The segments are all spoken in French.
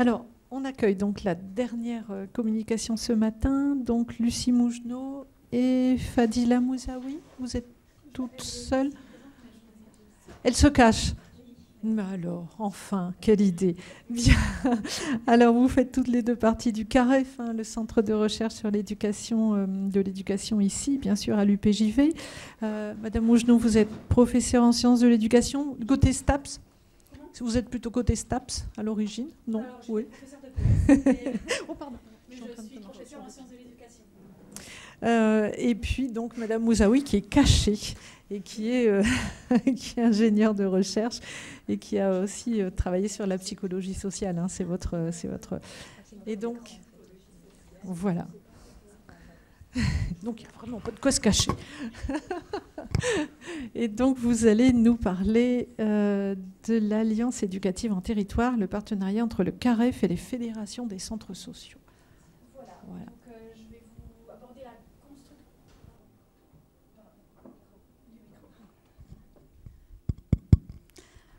Alors, on accueille donc la dernière euh, communication ce matin. Donc, Lucie Mougenot et Fadila Mouzaoui, vous êtes toutes seules Elle se cache. Mais alors, enfin, quelle idée. Bien. Alors, vous faites toutes les deux parties du CAREF, hein, le Centre de recherche sur l'éducation, euh, de l'éducation ici, bien sûr, à l'UPJV. Euh, Madame Mougenot, vous êtes professeure en sciences de l'éducation, côté STAPS, vous êtes plutôt côté STAPS à l'origine Non Oui. Euh, oh, pardon. je, suis professeure en sciences de l'éducation. Euh, et puis donc Madame Mouzaoui qui est cachée et euh, qui est, ingénieure de recherche et qui a aussi travaillé sur la psychologie sociale. Hein, c'est votre, c'est votre. Ah, et donc voilà. donc il n'y a vraiment pas de quoi se cacher. et donc vous allez nous parler euh, de l'Alliance éducative en territoire, le partenariat entre le CAREF et les fédérations des centres sociaux. Voilà. Donc, euh, je vais vous aborder la construction.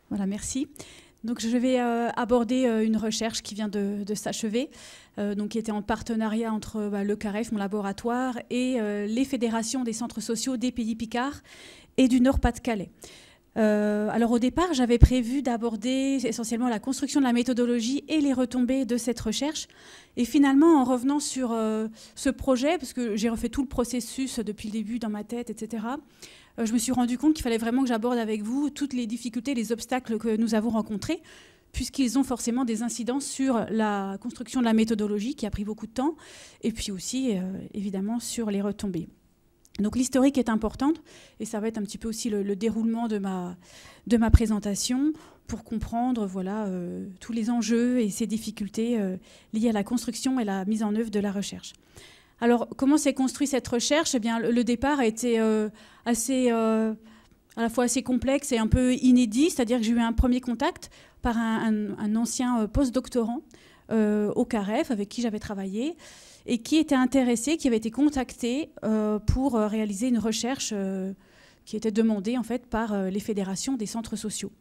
Voilà, merci je vais euh, aborder euh, une recherche qui vient de, s'achever, euh, donc qui était en partenariat entre bah, le CAREF, mon laboratoire, et les fédérations des centres sociaux des pays Picard et du Nord-Pas-de-Calais. alors au départ, j'avais prévu d'aborder essentiellement la construction de la méthodologie et les retombées de cette recherche. Et finalement, en revenant sur ce projet, parce que j'ai refait tout le processus depuis le début dans ma tête, etc., euh, je me suis rendu compte qu'il fallait vraiment que j'aborde avec vous toutes les difficultés, les obstacles que nous avons rencontrés puisqu'ils ont forcément des incidences sur la construction de la méthodologie qui a pris beaucoup de temps, et puis aussi euh, évidemment sur les retombées. Donc l'historique est importante, et ça va être un petit peu aussi le, déroulement de ma, de ma présentation pour comprendre voilà, euh, tous les enjeux et ces difficultés liées à la construction et la mise en œuvre de la recherche. Alors, comment s'est construite cette recherche eh bien, le départ a été euh, assez, euh, à la fois assez complexe et un peu inédit, c'est-à-dire que j'ai eu un premier contact par un, ancien euh, postdoctorant doctorant au CAREF avec qui j'avais travaillé et qui était intéressé, qui avait été contacté pour réaliser une recherche qui était demandée en fait par les fédérations des centres sociaux.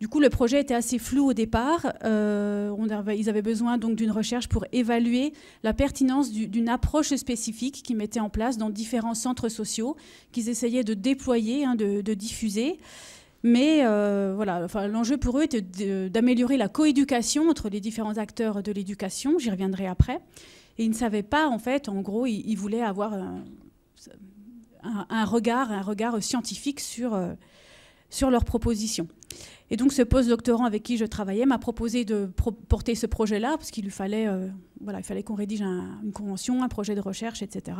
Du coup, le projet était assez flou au départ. Euh, ils avaient besoin donc d'une recherche pour évaluer la pertinence d'une approche spécifique qu'ils mettaient en place dans différents centres sociaux qu'ils essayaient de déployer, hein, de, diffuser. Mais euh, voilà, l'enjeu pour eux était d'améliorer la coéducation entre les différents acteurs de l'éducation. J'y reviendrai après. Et ils ne savaient pas, en fait, en gros, ils, voulaient avoir un, regard, un regard scientifique sur, euh, sur leurs propositions. Et donc ce post-doctorant avec qui je travaillais m'a proposé de porter ce projet-là, parce qu'il lui fallait, euh, voilà, il fallait qu'on rédige une convention, un projet de recherche, etc.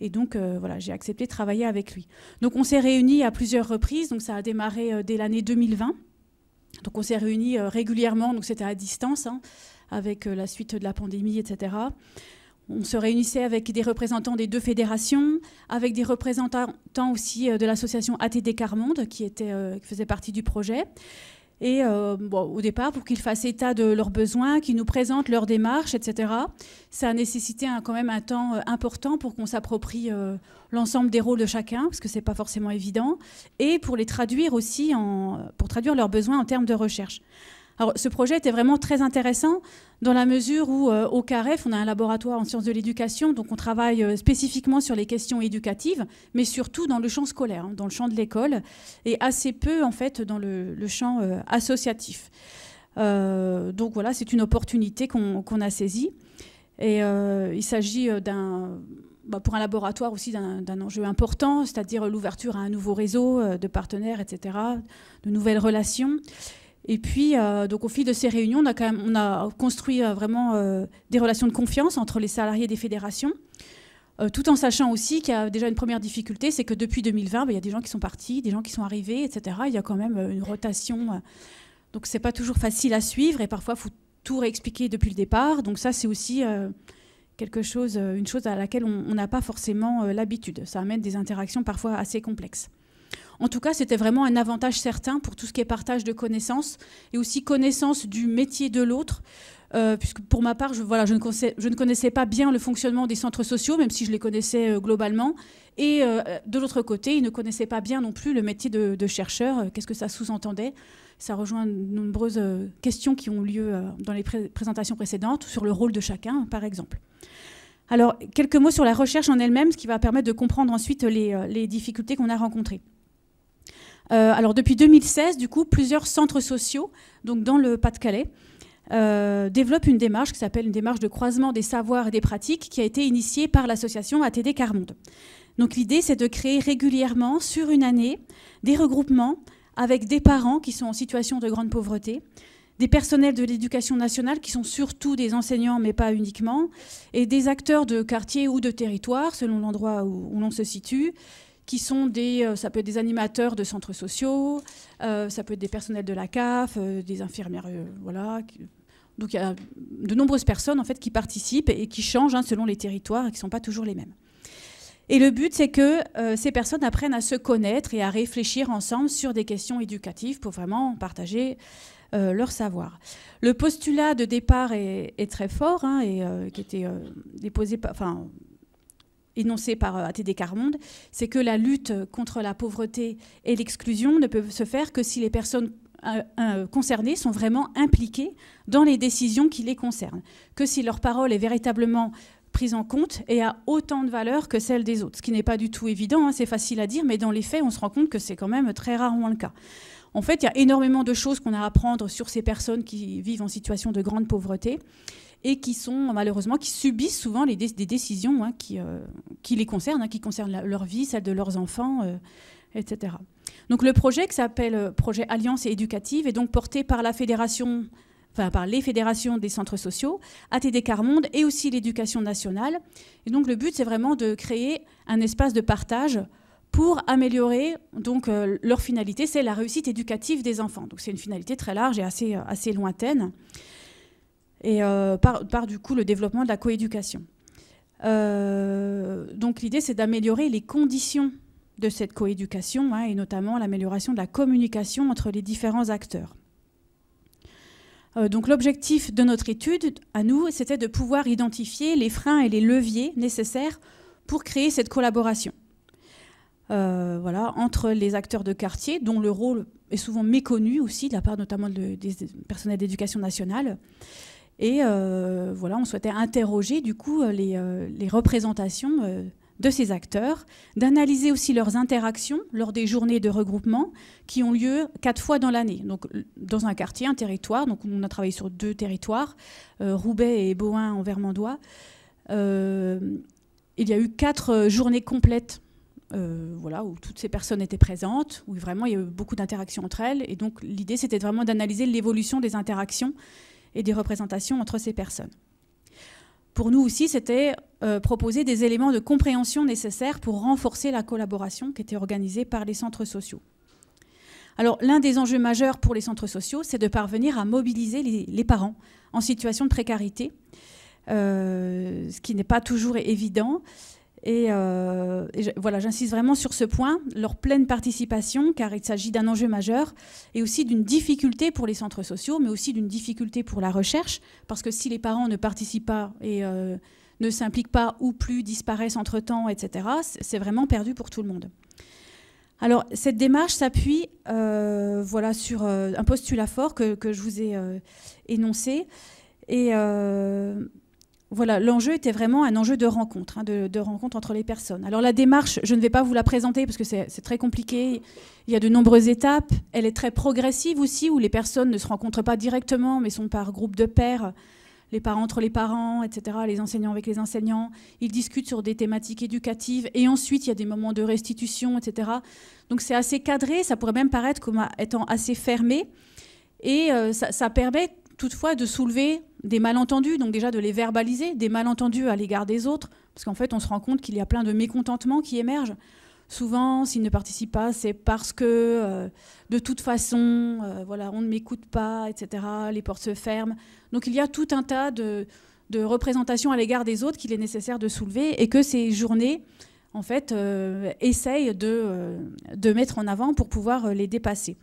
Et donc euh, voilà, j'ai accepté de travailler avec lui. Donc on s'est réunis à plusieurs reprises, donc ça a démarré euh, dès l'année 2020. Donc on s'est réunis régulièrement, donc c'était à distance, hein, avec la suite de la pandémie, etc on se réunissait avec des représentants des deux fédérations, avec des représentants aussi euh, de l'association ATD Carmonde, qui, était, euh, qui faisait partie du projet. Et euh, au départ, pour qu'ils fassent état de leurs besoins, qu'ils nous présentent leurs démarches, etc., ça a nécessité quand même un temps important pour qu'on s'approprie l'ensemble des rôles de chacun, parce que ce n'est pas forcément évident, et pour les traduire aussi, en, pour traduire leurs besoins en termes de recherche. Alors, ce projet était vraiment très intéressant dans la mesure où, euh, au CAREF, on a un laboratoire en sciences de l'éducation, donc on travaille euh, spécifiquement sur les questions éducatives, mais surtout dans le champ scolaire, hein, dans le champ de l'école, et assez peu, en fait, dans le, champ euh, associatif. donc voilà, c'est une opportunité qu'on a saisie. Et il s'agit d'un bah, pour un laboratoire aussi d'un enjeu important, c'est-à-dire l'ouverture à un nouveau réseau de partenaires, etc., de nouvelles relations. Et puis, euh, donc, au fil de ces réunions, on a, quand même, on a construit euh, vraiment euh, des relations de confiance entre les salariés des fédérations. tout en sachant aussi qu'il y a déjà une première difficulté, c'est que depuis 2020, ben, il y a des gens qui sont partis, des gens qui sont arrivés, etc. Il y a quand même une rotation. Donc c'est pas toujours facile à suivre et parfois il faut tout réexpliquer depuis le départ. Donc ça c'est aussi quelque chose, une chose à laquelle on n'a pas forcément l'habitude. Ça amène des interactions parfois assez complexes. En tout cas, c'était vraiment un avantage certain pour tout ce qui est partage de connaissances et aussi connaissance du métier de l'autre. Euh, puisque pour ma part, je, voilà, je ne, connaissais, pas bien le fonctionnement des centres sociaux, même si je les connaissais euh, globalement. Et euh, de l'autre côté, ils ne connaissaient pas bien non plus le métier de, chercheur. Qu'est-ce que ça sous-entendait Ça rejoint de nombreuses questions qui ont lieu dans les présentations précédentes sur le rôle de chacun, par exemple. Alors, quelques mots sur la recherche en elle-même, ce qui va permettre de comprendre ensuite les difficultés qu'on a rencontrées. Euh, alors depuis 2016, du coup, plusieurs centres sociaux, donc dans le Pas-de-Calais, euh, développent une démarche qui s'appelle une démarche de croisement des savoirs et des pratiques qui a été initiée par l'association ATD Carmonde. Donc l'idée, c'est de créer régulièrement, sur une année, des regroupements avec des parents qui sont en situation de grande pauvreté, des personnels de l'éducation nationale qui sont surtout des enseignants, mais pas uniquement, et des acteurs de quartier ou de territoire, selon l'endroit où l'on se situe, qui sont des, euh, ça peut être des animateurs de centres sociaux, euh, ça peut être des personnels de la CAF, euh, des infirmières, voilà. Donc il y a de nombreuses personnes en fait qui participent et qui changent hein, selon les territoires et qui ne sont pas toujours les mêmes. Et le but, c'est que ces personnes apprennent à se connaître et à réfléchir ensemble sur des questions éducatives pour vraiment partager leur savoir. Le postulat de départ est, très fort hein, et qui qui était déposé, enfin énoncé par euh, ATD Carmonde, c'est que la lutte contre la pauvreté et l'exclusion ne peut se faire que si les personnes euh, euh, concernées sont vraiment impliquées dans les décisions qui les concernent, que si leur parole est véritablement prise en compte et a autant de valeur que celle des autres, ce qui n'est pas du tout évident, hein, c'est facile à dire, mais dans les faits, on se rend compte que c'est quand même très rarement le cas. En fait, il y a énormément de choses qu'on a à apprendre sur ces personnes qui vivent en situation de grande pauvreté et qui sont malheureusement, qui subissent souvent les des décisions hein, qui, euh, qui, les concernent, hein, qui concernent leur vie, celle de leurs enfants, euh, etc. Donc le projet qui s'appelle euh, projet Alliance éducative est donc porté par la fédération, enfin par les fédérations des centres sociaux, ATD Carmonde et aussi l'éducation nationale. Et donc le but c'est vraiment de créer un espace de partage pour améliorer donc leur finalité, c'est la réussite éducative des enfants. Donc c'est une finalité très large et assez, assez lointaine et euh, par, du coup le développement de la coéducation. Euh, donc l'idée, c'est d'améliorer les conditions de cette coéducation hein, et notamment l'amélioration de la communication entre les différents acteurs. Euh, donc l'objectif de notre étude, à nous, c'était de pouvoir identifier les freins et les leviers nécessaires pour créer cette collaboration. voilà, entre les acteurs de quartier, dont le rôle est souvent méconnu aussi, de la part notamment de, des personnels d'éducation nationale, et euh, voilà, on souhaitait interroger du coup euh, euh, les, représentations de ces acteurs, d'analyser aussi leurs interactions lors des journées de regroupement qui ont lieu quatre fois dans l'année, donc dans un quartier, un territoire. Donc on a travaillé sur deux territoires, Roubaix et Boin en Vermandois. il y a eu quatre journées complètes voilà, où toutes ces personnes étaient présentes, où vraiment il y a eu beaucoup d'interactions entre elles. Et donc l'idée, c'était vraiment d'analyser l'évolution des interactions et des représentations entre ces personnes. Pour nous aussi, c'était euh, proposer des éléments de compréhension nécessaires pour renforcer la collaboration qui était organisée par les centres sociaux. Alors, l'un des enjeux majeurs pour les centres sociaux, c'est de parvenir à mobiliser les, parents en situation de précarité, euh, ce qui n'est pas toujours évident. Et, euh, voilà, j'insiste vraiment sur ce point, leur pleine participation, car il s'agit d'un enjeu majeur, et aussi d'une difficulté pour les centres sociaux, mais aussi d'une difficulté pour la recherche, parce que si les parents ne participent pas et euh, ne s'impliquent pas ou plus disparaissent entre-temps, etc., c'est vraiment perdu pour tout le monde. Alors, cette démarche s'appuie euh, voilà, sur un postulat fort que, que je vous ai énoncé. Et voilà, l'enjeu était vraiment un enjeu de rencontre, hein, de, rencontre entre les personnes. Alors la démarche, je ne vais pas vous la présenter parce que c'est très compliqué. Il y a de nombreuses étapes. Elle est très progressive aussi, où les personnes ne se rencontrent pas directement, mais sont par groupe de pairs, les parents entre les parents, etc., les enseignants avec les enseignants. Ils discutent sur des thématiques éducatives. Et ensuite, il y a des moments de restitution, etc. Donc c'est assez cadré. Ça pourrait même paraître comme étant assez fermé. Et euh, ça permet toutefois de soulever des malentendus, donc déjà de les verbaliser, des malentendus à l'égard des autres, parce qu'en fait on se rend compte qu'il y a plein de mécontentements qui émergent. Souvent, s'ils ne participent pas, c'est parce que euh, de toute façon, euh, voilà, on ne m'écoute pas, etc. Les portes se ferment. Donc il y a tout un tas de, représentations à l'égard des autres qu'il est nécessaire de soulever et que ces journées, en fait, euh, essayent de, de mettre en avant pour pouvoir les dépasser.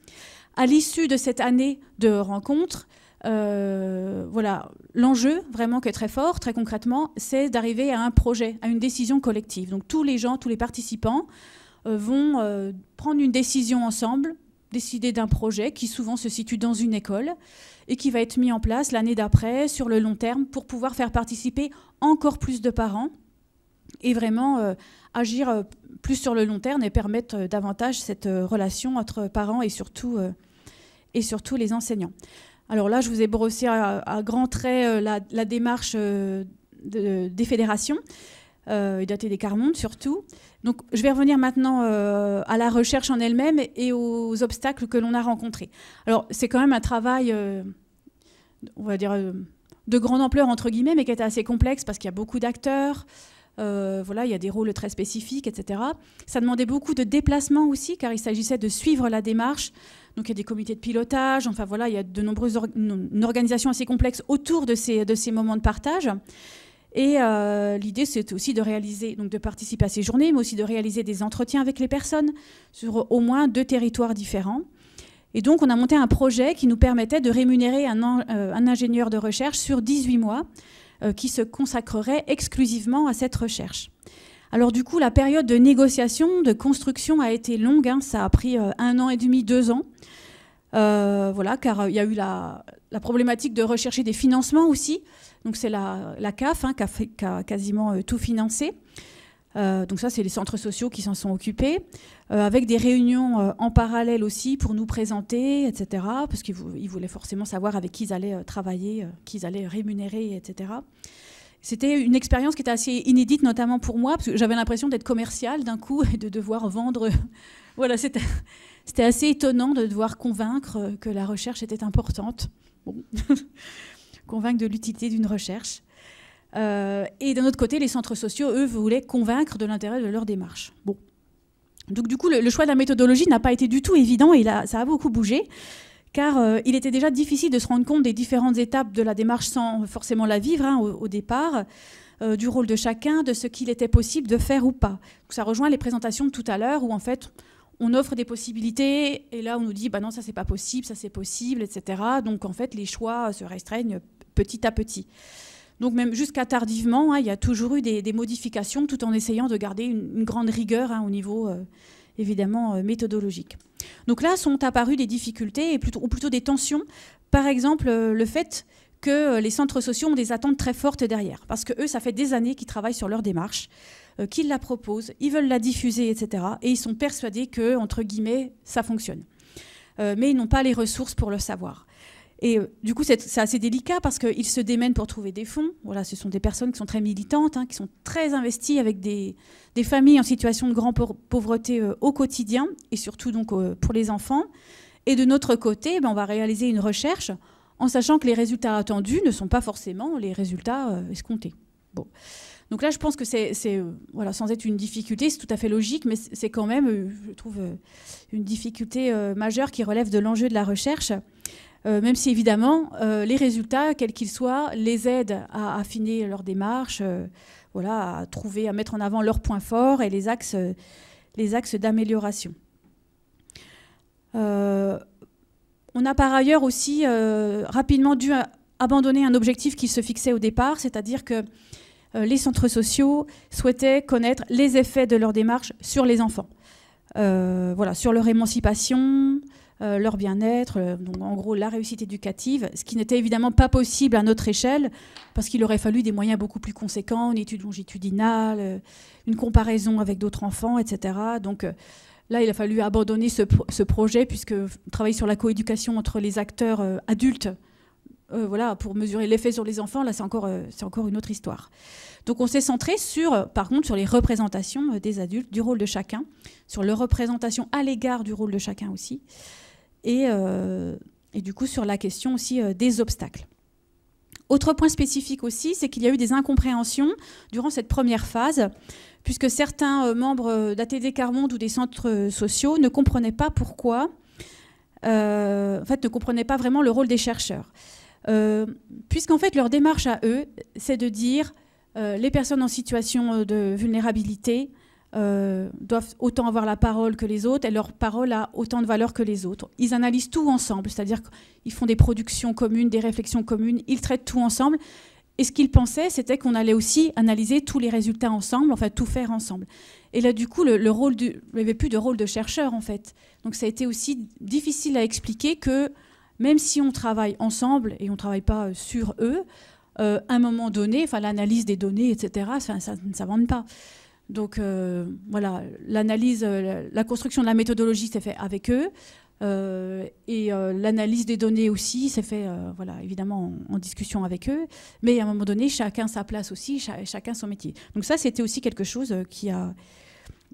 À l'issue de cette année de rencontres, euh, voilà, l'enjeu vraiment qui est très fort, très concrètement, c'est d'arriver à un projet, à une décision collective. Donc tous les gens, tous les participants euh, vont euh, prendre une décision ensemble, décider d'un projet qui souvent se situe dans une école et qui va être mis en place l'année d'après sur le long terme pour pouvoir faire participer encore plus de parents et vraiment agir plus sur le long terme et permettre davantage cette relation entre parents et surtout, et surtout les enseignants. Alors là, je vous ai brossé à, grands traits euh, la, démarche euh, des fédérations, euh, et datée des Monde, surtout. Donc je vais revenir maintenant à la recherche en elle-même et aux obstacles que l'on a rencontrés. Alors c'est quand même un travail, on va dire, de grande ampleur entre guillemets, mais qui est assez complexe parce qu'il y a beaucoup d'acteurs. Euh, voilà, il y a des rôles très spécifiques, etc. Ça demandait beaucoup de déplacements aussi, car il s'agissait de suivre la démarche. Donc il y a des comités de pilotage, enfin voilà, il y a de nombreuses organisations une organisation assez complexe autour de ces, de ces moments de partage. Et euh, l'idée, c'est aussi de réaliser, donc de participer à ces journées, mais aussi de réaliser des entretiens avec les personnes sur au moins deux territoires différents. Et donc, on a monté un projet qui nous permettait de rémunérer un euh, ingénieur de recherche sur 18 mois euh, qui se consacrerait exclusivement à cette recherche. Alors du coup, la période de négociation, de construction a été longue. Hein. ça a pris euh, un an et demi, deux ans. Euh, voilà, car il y a eu la, problématique de rechercher des financements aussi. Donc c'est la, CAF hein, qui a, quasiment tout financé. Euh, donc ça, c'est les centres sociaux qui s'en sont occupés, euh, avec des réunions euh, en parallèle aussi pour nous présenter, etc., parce qu'ils voulaient forcément savoir avec qui ils allaient travailler, qui ils allaient rémunérer, etc. C'était une expérience qui était assez inédite, notamment pour moi, parce que j'avais l'impression d'être commerciale d'un coup et de devoir vendre. voilà, c'était assez étonnant de devoir convaincre que la recherche était importante. convaincre de l'utilité d'une recherche. Euh, et d'un autre côté, les centres sociaux, eux, voulaient convaincre de l'intérêt de leur démarche. Bon. Donc du coup, le, choix de la méthodologie n'a pas été du tout évident et ça a beaucoup bougé, car euh, il était déjà difficile de se rendre compte des différentes étapes de la démarche sans forcément la vivre hein, au, départ, euh, du rôle de chacun, de ce qu'il était possible de faire ou pas. ça rejoint les présentations de tout à l'heure où en fait on offre des possibilités et là on nous dit bah non ça c'est pas possible, ça c'est possible, etc. Donc en fait les choix se restreignent petit à petit. Donc même jusqu'à tardivement, hein, il y a toujours eu des, modifications tout en essayant de garder une, grande rigueur hein, au niveau euh, évidemment euh, méthodologique. Donc là sont apparues des difficultés plutôt, ou plutôt des tensions. Par exemple, euh, le fait que les centres sociaux ont des attentes très fortes derrière, parce que eux, ça fait des années qu'ils travaillent sur leur démarche, qu'ils la proposent, ils veulent la diffuser, etc. Et ils sont persuadés que, entre guillemets, ça fonctionne. mais ils n'ont pas les ressources pour le savoir. Et euh, du coup, c'est assez délicat parce qu'ils se démènent pour trouver des fonds. Voilà, ce sont des personnes qui sont très militantes, hein, qui sont très investies avec des, familles en situation de grande pauvreté euh, au quotidien et surtout donc euh, pour les enfants. Et de notre côté, ben, on va réaliser une recherche en sachant que les résultats attendus ne sont pas forcément les résultats escomptés. Bon. Donc là, je pense que c'est, voilà, sans être une difficulté, c'est tout à fait logique, mais c'est quand même, je trouve, une difficulté majeure qui relève de l'enjeu de la recherche. Euh, même si évidemment, euh, les résultats, quels qu'ils soient, les aident à affiner leur démarche, euh, voilà, à trouver, à mettre en avant leurs points forts et les axes, les axes d'amélioration. on a par ailleurs aussi rapidement dû abandonner un objectif qui se fixait au départ, c'est-à-dire que les centres sociaux souhaitaient connaître les effets de leur démarche sur les enfants, voilà, sur leur émancipation, euh, leur bien-être, euh, donc en gros la réussite éducative, ce qui n'était évidemment pas possible à notre échelle, parce qu'il aurait fallu des moyens beaucoup plus conséquents, une étude longitudinale, euh, une comparaison avec d'autres enfants, etc. Donc là, il a fallu abandonner ce, ce projet, puisque travailler sur la coéducation entre les acteurs adultes, voilà, pour mesurer l'effet sur les enfants, là, c'est encore, c'est encore une autre histoire. Donc on s'est centré sur, par contre, sur les représentations des adultes, du rôle de chacun, sur leur représentation à l'égard du rôle de chacun aussi. Euh, et, du coup sur la question aussi euh, des obstacles. Autre point spécifique aussi, c'est qu'il y a eu des incompréhensions durant cette première phase, puisque certains euh, membres d'ATD Carmonde ou des centres sociaux ne comprenaient pas pourquoi, en fait, ne comprenaient pas vraiment le rôle des chercheurs. Puisqu'en fait, leur démarche à eux, c'est de dire les personnes en situation de vulnérabilité, euh, doivent autant avoir la parole que les autres et leur parole a autant de valeur que les autres. Ils analysent tout ensemble, c'est-à-dire qu'ils font des productions communes, des réflexions communes, ils traitent tout ensemble. Et ce qu'ils pensaient, c'était qu'on allait aussi analyser tous les résultats ensemble, enfin tout faire ensemble. Et là, du coup, le, rôle du, il n'y avait plus de rôle de chercheur, en fait. Donc ça a été aussi difficile à expliquer que même si on travaille ensemble et on ne travaille pas sur eux, euh, à un moment donné, l'analyse des données, etc., ça, ça ne s'invente pas. Donc euh, voilà, l'analyse, euh, la construction de la méthodologie s'est faite avec eux. Euh, et l'analyse des données aussi s'est fait, voilà, évidemment, en, discussion avec eux. Mais à un moment donné, chacun sa place aussi, chacun son métier. Donc ça, c'était aussi quelque chose qui, a,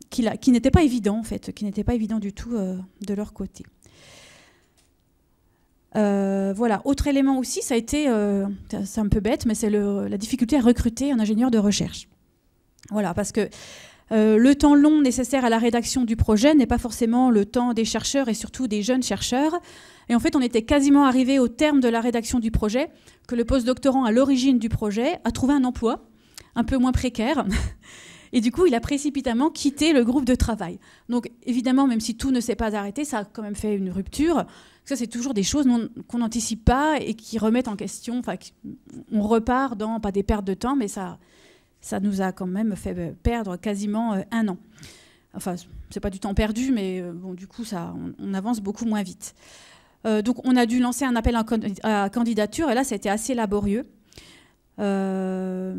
qui, n'était pas évident, en fait, qui n'était pas évident du tout de leur côté. voilà. Autre élément aussi, ça a été, c'est un peu bête, mais c'est la difficulté à recruter un ingénieur de recherche. Voilà, parce que euh, le temps long nécessaire à la rédaction du projet n'est pas forcément le temps des chercheurs et surtout des jeunes chercheurs. Et en fait, on était quasiment arrivé au terme de la rédaction du projet que le postdoctorant à l'origine du projet a trouvé un emploi un peu moins précaire. Et du coup, il a précipitamment quitté le groupe de travail. Donc, évidemment, même si tout ne s'est pas arrêté, ça a quand même fait une rupture. Ça, c'est toujours des choses qu'on n'anticipe pas et qui remettent en question. Enfin, on repart dans, pas des pertes de temps, mais ça, ça nous a quand même fait perdre quasiment euh, un an. Enfin, c'est pas du temps perdu, mais euh, bon, du coup, ça, on, avance beaucoup moins vite. Euh, donc, on a dû lancer un appel à, candidature, et là, ça a été assez laborieux. parce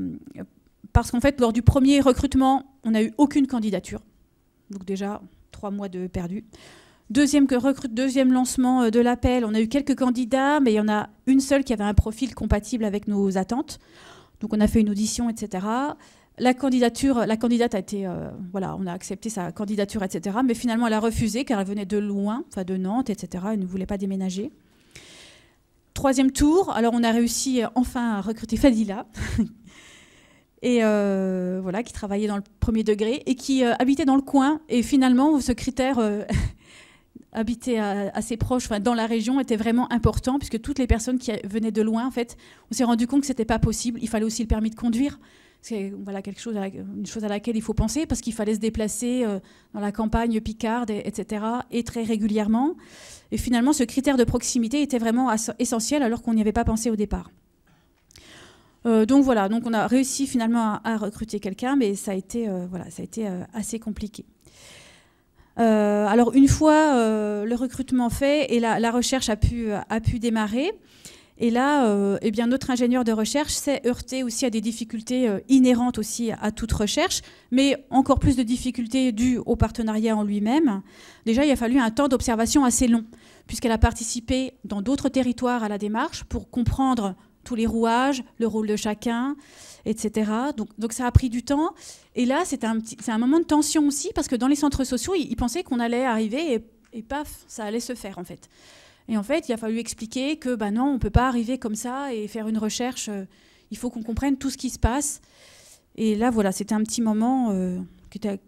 qu'en fait, lors du premier recrutement, on n'a eu aucune candidature. Donc, déjà, trois mois de perdu. Deuxième, deuxième lancement de l'appel, on a eu quelques candidats, mais il y en a une seule qui avait un profil compatible avec nos attentes. Donc on a fait une audition, etc. La candidature, la candidate a été, euh, voilà, on a accepté sa candidature, etc. Mais finalement, elle a refusé car elle venait de loin, enfin de Nantes, etc. Elle ne voulait pas déménager. Troisième tour, alors on a réussi euh, enfin à recruter Fadila, et euh, voilà, qui travaillait dans le premier degré et qui habitait dans le coin. Et finalement, ce critère habiter assez proche, enfin, dans la région, était vraiment important, puisque toutes les personnes qui venaient de loin, en fait, on s'est rendu compte que ce n'était pas possible. Il fallait aussi le permis de conduire. C'est voilà, quelque chose une chose à laquelle il faut penser, parce qu'il fallait se déplacer euh, dans la campagne picarde, etc., et très régulièrement. Et finalement, ce critère de proximité était vraiment essentiel, alors qu'on n'y avait pas pensé au départ. Euh, donc voilà, donc on a réussi finalement à, recruter quelqu'un, mais ça a été, euh, voilà, ça a été assez compliqué. Euh, alors une fois euh, le recrutement fait et la, recherche a pu, a pu, démarrer, et là, euh, eh bien, notre ingénieur de recherche s'est heurté aussi à des difficultés inhérentes aussi à toute recherche, mais encore plus de difficultés dues au partenariat en lui-même. Déjà, il a fallu un temps d'observation assez long, puisqu'elle a participé dans d'autres territoires à la démarche pour comprendre tous les rouages, le rôle de chacun, etc. Donc, ça a pris du temps. Et là, c'est un, moment de tension aussi, parce que dans les centres sociaux, ils, pensaient qu'on allait arriver et, paf, ça allait se faire en fait. Et en fait, il a fallu expliquer que bah non, on ne peut pas arriver comme ça et faire une recherche. Euh, il faut qu'on comprenne tout ce qui se passe. Et là, voilà, c'était un petit moment euh, qui était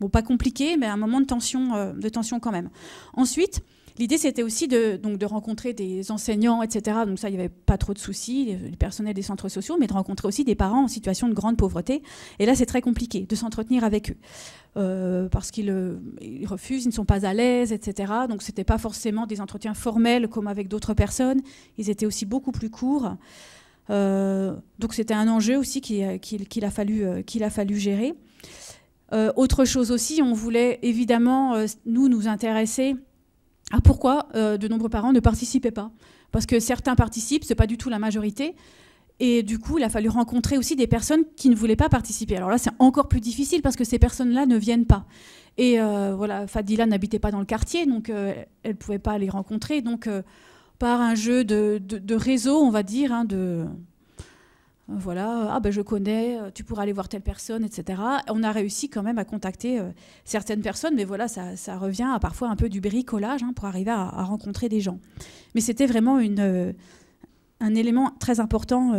bon, pas compliqué, mais un moment de tension, euh, de tension quand même. Ensuite, L'idée, c'était aussi de, donc, de rencontrer des enseignants, etc. Donc ça, il n'y avait pas trop de soucis, les personnel des centres sociaux, mais de rencontrer aussi des parents en situation de grande pauvreté. Et là, c'est très compliqué de s'entretenir avec eux. Euh, parce qu'ils euh, refusent, ils ne sont pas à l'aise, etc. Donc ce n'était pas forcément des entretiens formels comme avec d'autres personnes. Ils étaient aussi beaucoup plus courts. Euh, donc c'était un enjeu aussi qu'il qui, a, fallu, a fallu gérer. autre chose aussi, on voulait évidemment, nous, nous intéresser ah pourquoi euh, de nombreux parents ne participaient pas. Parce que certains participent, ce n'est pas du tout la majorité. Et du coup, il a fallu rencontrer aussi des personnes qui ne voulaient pas participer. Alors là, c'est encore plus difficile parce que ces personnes-là ne viennent pas. Et euh, voilà, Fadila n'habitait pas dans le quartier, donc euh, elle ne pouvait pas les rencontrer. Donc, par un jeu de, réseau, on va dire, hein, de, voilà, ah ben je connais, euh, tu pourras aller voir telle personne, etc. On a réussi quand même à contacter euh, certaines personnes, mais voilà, ça, revient à parfois un peu du bricolage hein, pour arriver à, rencontrer des gens. Mais c'était vraiment euh, un élément très important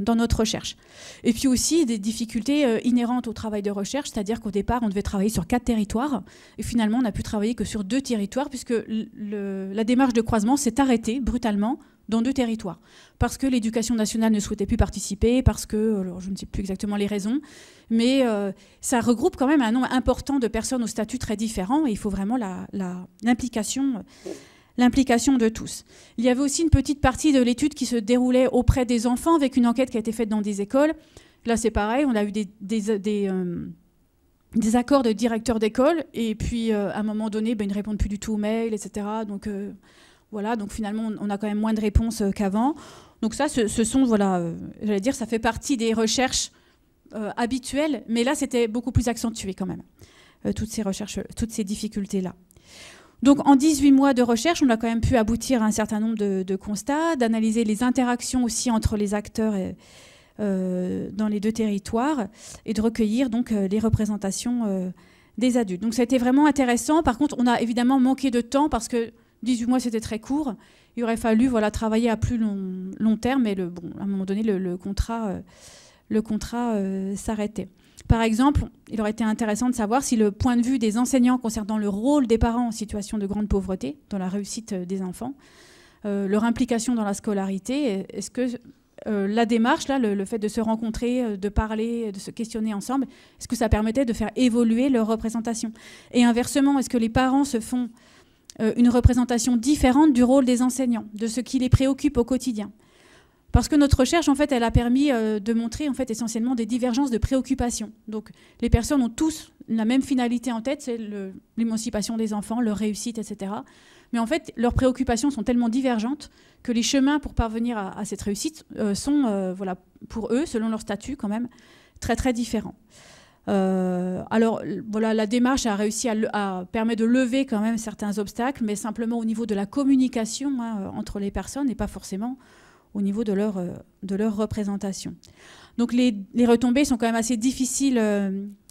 dans notre recherche. Et puis aussi des difficultés inhérentes au travail de recherche, c'est-à-dire qu'au départ, on devait travailler sur quatre territoires, et finalement, on n'a pu travailler que sur deux territoires, puisque la démarche de croisement s'est arrêtée brutalement dans deux territoires, parce que l'éducation nationale ne souhaitait plus participer, parce que, alors je ne sais plus exactement les raisons, mais euh, ça regroupe quand même un nombre important de personnes au statut très différent, et il faut vraiment l'implication l'implication de tous. Il y avait aussi une petite partie de l'étude qui se déroulait auprès des enfants avec une enquête qui a été faite dans des écoles. Là, c'est pareil, on a eu des, des, des, euh, accords de directeurs d'école et puis euh, à un moment donné, ben, ils ne répondent plus du tout aux mails, etc. Donc voilà, donc finalement, on a quand même moins de réponses euh, qu'avant. Donc ça, ce, sont, voilà, euh, j'allais dire, ça fait partie des recherches euh, habituelles, mais là, c'était beaucoup plus accentué quand même, toutes ces recherches, toutes ces difficultés-là. Donc en 18 mois de recherche, on a quand même pu aboutir à un certain nombre de, constats, d'analyser les interactions aussi entre les acteurs dans les deux territoires et de recueillir donc les représentations des adultes. Donc ça a été vraiment intéressant. Par contre, on a évidemment manqué de temps parce que 18 mois, c'était très court. Il aurait fallu voilà, travailler à plus long, terme, mais le, bon, à un moment donné, le, contrat, le contrat euh, euh, s'arrêtait. Par exemple, il aurait été intéressant de savoir si le point de vue des enseignants concernant le rôle des parents en situation de grande pauvreté dans la réussite euh, des enfants, leur implication dans la scolarité, est-ce que la démarche, là, le, fait de se rencontrer, de parler, de se questionner ensemble, est-ce que ça permettait de faire évoluer leur représentation Et inversement, est-ce que les parents se font euh, une représentation différente du rôle des enseignants, de ce qui les préoccupe au quotidien. Parce que notre recherche, en fait, elle a permis euh, de montrer en fait, essentiellement des divergences de préoccupations. Donc, les personnes ont tous la même finalité en tête, c'est l'émancipation des enfants, leur réussite, etc. Mais en fait, leurs préoccupations sont tellement divergentes que les chemins pour parvenir à, cette réussite euh, sont, voilà, pour eux, selon leur statut quand même, très très différents. Euh, alors voilà, la démarche a réussi à, permettre de lever quand même certains obstacles, mais simplement au niveau de la communication hein, euh, entre les personnes et pas forcément au niveau de leur, euh, de leur représentation. Donc les, les retombées sont quand même assez difficiles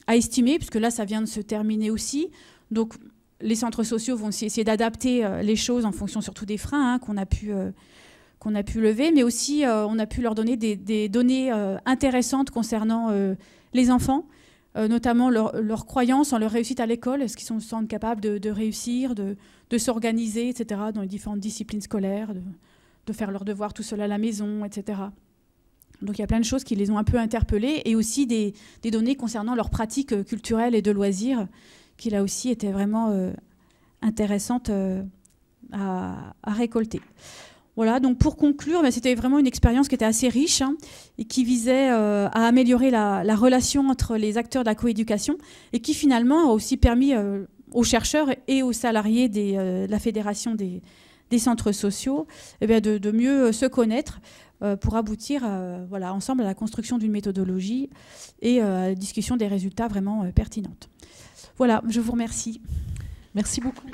à estimer, puisque là, ça vient de se terminer aussi. Donc les centres sociaux vont essayer d'adapter les choses en fonction surtout des freins hein, qu'on a pu... qu'on a pu lever, mais aussi on a pu leur donner des, données intéressantes concernant les enfants, euh, notamment leur, leur, croyance en leur réussite à l'école. Est-ce qu'ils se sentent capables de, réussir, de, s'organiser, etc., dans les différentes disciplines scolaires, de, faire leurs devoirs tout seul à la maison, etc. Donc il y a plein de choses qui les ont un peu interpellés et aussi des, données concernant leurs pratiques euh, culturelles et de loisirs qui là aussi étaient vraiment euh, intéressantes à, récolter. Voilà, donc pour conclure, ben, c'était vraiment une expérience qui était assez riche hein, et qui visait euh, à améliorer la, relation entre les acteurs de la coéducation et qui finalement a aussi permis euh, aux chercheurs et aux salariés euh, de la Fédération des, centres sociaux eh ben, de, mieux se connaître pour aboutir voilà, ensemble à la construction d'une méthodologie et à la discussion des résultats vraiment pertinentes. Voilà, je vous remercie. Merci beaucoup.